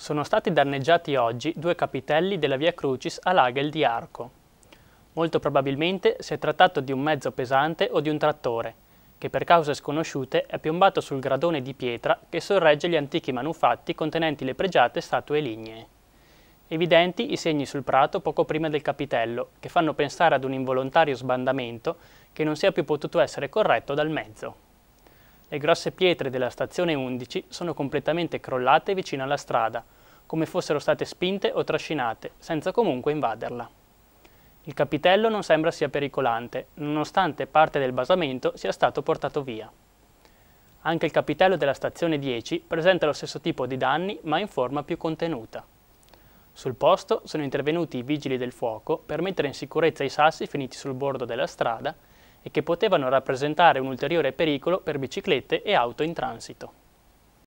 Sono stati danneggiati oggi due capitelli della via Crucis a Lagel di Arco. Molto probabilmente si è trattato di un mezzo pesante o di un trattore, che per cause sconosciute è piombato sul gradone di pietra che sorregge gli antichi manufatti contenenti le pregiate statue lignee. Evidenti i segni sul prato poco prima del capitello, che fanno pensare ad un involontario sbandamento che non sia più potuto essere corretto dal mezzo. Le grosse pietre della stazione 11 sono completamente crollate vicino alla strada, come fossero state spinte o trascinate, senza comunque invaderla. Il capitello non sembra sia pericolante, nonostante parte del basamento sia stato portato via. Anche il capitello della stazione 10 presenta lo stesso tipo di danni ma in forma più contenuta. Sul posto sono intervenuti i vigili del fuoco per mettere in sicurezza i sassi finiti sul bordo della strada e che potevano rappresentare un ulteriore pericolo per biciclette e auto in transito.